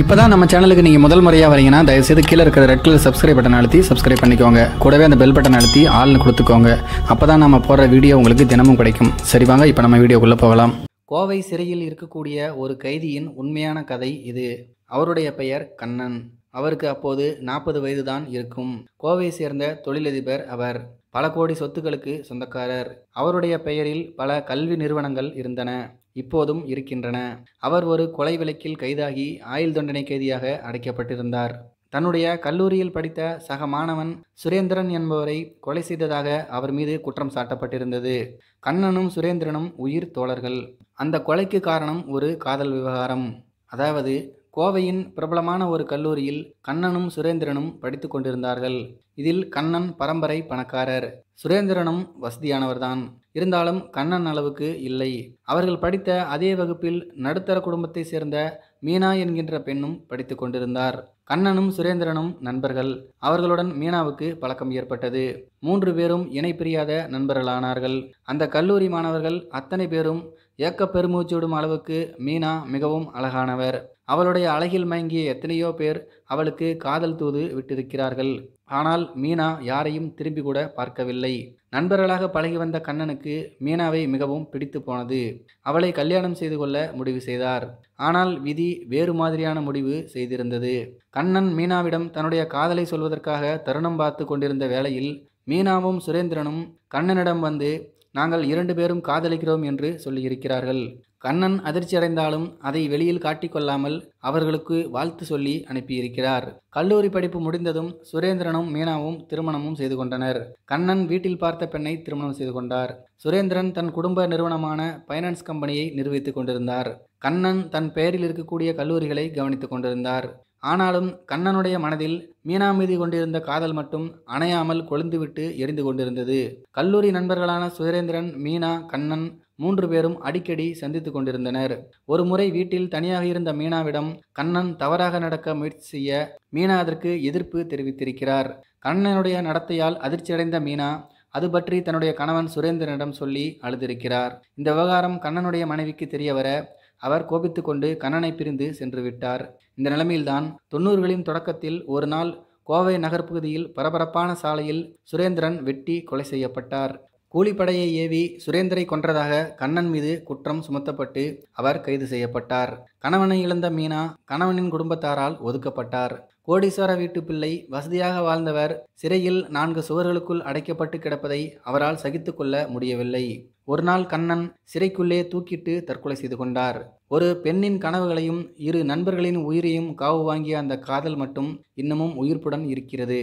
இப்போ தான் நம்ம சேனலுக்கு நீங்கள் முதல் முறையாக வரீங்கன்னா தயவுசெய்து கீழே இருக்கிற ரெட் கலர் சப்ஸ்கிரைப் பட்டன் அழுத்தி சப்ஸ்கிரைப் பண்ணிக்கோங்க கூடவே அந்த பெல் பட்டன் அழுத்தி ஆள்னு கொடுத்துக்கோங்க அப்போ தான் நம்ம போடுற வீடியோ உங்களுக்கு தினமும் கிடைக்கும் சரி வாங்க இப்போ நம்ம வீடியோக்குள்ளே போகலாம் கோவை சிறையில் இருக்கக்கூடிய ஒரு கைதியின் உண்மையான கதை இது அவருடைய பெயர் கண்ணன் அவருக்கு அப்போது நாற்பது வயது தான் இருக்கும் கோவையை சேர்ந்த தொழிலதிபர் அவர் பல கோடி சொத்துக்களுக்கு சொந்தக்காரர் அவருடைய பெயரில் பல கல்வி நிறுவனங்கள் இருந்தன இப்போதும் இருக்கின்றன அவர் ஒரு கொலை விளக்கில் கைதாகி ஆயுள் தண்டனை கைதியாக அடைக்கப்பட்டிருந்தார் தன்னுடைய கல்லூரியில் படித்த சக மாணவன் சுரேந்திரன் என்பவரை கொலை செய்ததாக அவர் மீது குற்றம் சாட்டப்பட்டிருந்தது கண்ணனும் சுரேந்திரனும் உயிர் தோழர்கள் அந்த கொலைக்கு காரணம் ஒரு காதல் விவகாரம் அதாவது கோவையின் பிரபலமான ஒரு கல்லூரியில் கண்ணனும் சுரேந்திரனும் படித்து கொண்டிருந்தார்கள் இதில் கண்ணன் பரம்பரை பணக்காரர் சுரேந்திரனும் வசதியானவர்தான் இருந்தாலும் கண்ணன் அளவுக்கு இல்லை அவர்கள் படித்த அதே வகுப்பில் நடுத்தர குடும்பத்தை சேர்ந்த மீனா என்கின்ற பெண்ணும் படித்து கொண்டிருந்தார் கண்ணனும் சுரேந்திரனும் நண்பர்கள் அவர்களுடன் மீனாவுக்கு பழக்கம் ஏற்பட்டது மூன்று பேரும் இணை பிரியாத நண்பர்களானார்கள் அந்த கல்லூரி மாணவர்கள் அத்தனை பேரும் ஏக்க பெருமூச்சு விடும் அளவுக்கு மீனா மிகவும் அழகானவர் அவளுடைய அழகில் மயங்கிய எத்தனையோ பேர் அவளுக்கு காதல் தூது விட்டிருக்கிறார்கள் ஆனால் மீனா யாரையும் திரும்பி கூட பார்க்கவில்லை நண்பர்களாக பழகி வந்த கண்ணனுக்கு மீனாவை மிகவும் பிடித்து போனது அவளை கல்யாணம் செய்து கொள்ள முடிவு செய்தார் ஆனால் விதி வேறு மாதிரியான முடிவு செய்திருந்தது கண்ணன் மீனாவிடம் தன்னுடைய காதலை சொல்வதற்காக தருணம் பார்த்து கொண்டிருந்த வேளையில் மீனாவும் சுரேந்திரனும் கண்ணனிடம் வந்து நாங்கள் இரண்டு பேரும் காதலிக்கிறோம் என்று சொல்லியிருக்கிறார்கள் கண்ணன் அதிர்ச்சி அடைந்தாலும் அதை வெளியில் காட்டிக்கொள்ளாமல் அவர்களுக்கு வாழ்த்து சொல்லி அனுப்பியிருக்கிறார் கல்லூரி படிப்பு முடிந்ததும் சுரேந்திரனும் மீனாவும் திருமணமும் செய்து கொண்டனர் கண்ணன் வீட்டில் பார்த்த பெண்ணை திருமணம் செய்து கொண்டார் சுரேந்திரன் தன் குடும்ப நிறுவனமான பைனான்ஸ் கம்பெனியை நிர்வகித்துக் கொண்டிருந்தார் கண்ணன் தன் பெயரில் இருக்கக்கூடிய கல்லூரிகளை கவனித்துக் கொண்டிருந்தார் ஆனாலும் கண்ணனுடைய மனதில் மீனா மீது கொண்டிருந்த காதல் மட்டும் அணையாமல் கொழுந்துவிட்டு எரிந்து கொண்டிருந்தது கல்லூரி நண்பர்களான சுரேந்திரன் மீனா கண்ணன் மூன்று பேரும் அடிக்கடி சந்தித்து கொண்டிருந்தனர் ஒரு முறை வீட்டில் தனியாக இருந்த மீனாவிடம் கண்ணன் தவறாக நடக்க முயற்சி செய்ய மீனா அதற்கு எதிர்ப்பு தெரிவித்திருக்கிறார் கண்ணனுடைய நடத்தையால் அதிர்ச்சியடைந்த மீனா அது பற்றி தன்னுடைய கணவன் சுரேந்திரனிடம் சொல்லி அழுதிருக்கிறார் இந்த விவகாரம் கண்ணனுடைய மனைவிக்கு தெரியவர அவர் கோபித்து கொண்டு கண்ணனை பிரிந்து சென்று விட்டார் இந்த நிலைமையில்தான் தொன்னூறுகளின் தொடக்கத்தில் ஒரு நாள் கோவை நகர்ப்பகுதியில் பரபரப்பான சாலையில் சுரேந்திரன் வெட்டி கொலை செய்யப்பட்டார் கூலிப்படையை ஏவி சுரேந்தரை கொன்றதாக கண்ணன் மீது குற்றம் சுமத்தப்பட்டு அவர் கைது செய்யப்பட்டார் கணவனை இழந்த மீனா கணவனின் குடும்பத்தாரால் ஒதுக்கப்பட்டார் கோடீஸ்வர வீட்டு பிள்ளை வசதியாக வாழ்ந்தவர் சிறையில் நான்கு சுவர்களுக்குள் அடைக்கப்பட்டு கிடப்பதை அவரால் சகித்து கொள்ள முடியவில்லை ஒரு நாள் கண்ணன் சிறைக்குள்ளே தூக்கிட்டு தற்கொலை செய்து கொண்டார் ஒரு பெண்ணின் கனவுகளையும் இரு நண்பர்களின் உயிரையும் காவு வாங்கிய அந்த காதல் மட்டும் இன்னமும் உயிர்ப்புடன் இருக்கிறது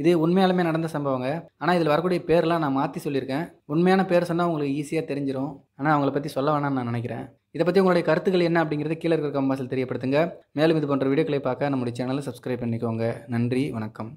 இது உண்மையாலுமே நடந்த சம்பவங்க ஆனால் இதில் வரக்கூடிய பேர்லாம் நான் மாற்றி சொல்லியிருக்கேன் உண்மையான பேர் சொன்னால் உங்களுக்கு ஈஸியாக தெரிஞ்சிடும் ஆனால் அவங்கள பற்றி சொல்ல வேணாம்னு நான் நினைக்கிறேன் இதை பற்றி உங்களுடைய கருத்துக்கள் என்ன அப்படிங்கிறது கீழே இருக்கிற கம்பாசில் தெரியப்படுத்துங்க மேலும் இது போன்ற வீடியோக்களை பார்க்க நம்முடைய சேனலை சப்ஸ்கிரைப் பண்ணிக்கோங்க நன்றி வணக்கம்